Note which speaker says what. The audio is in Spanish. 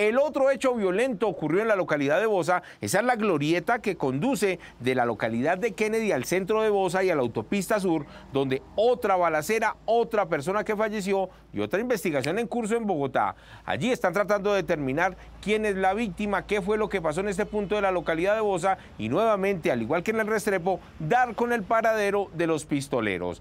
Speaker 1: El otro hecho violento ocurrió en la localidad de Bosa. Esa es la glorieta que conduce de la localidad de Kennedy al centro de Bosa y a la autopista sur, donde otra balacera, otra persona que falleció y otra investigación en curso en Bogotá. Allí están tratando de determinar quién es la víctima, qué fue lo que pasó en este punto de la localidad de Bosa y nuevamente, al igual que en el Restrepo, dar con el paradero de los pistoleros.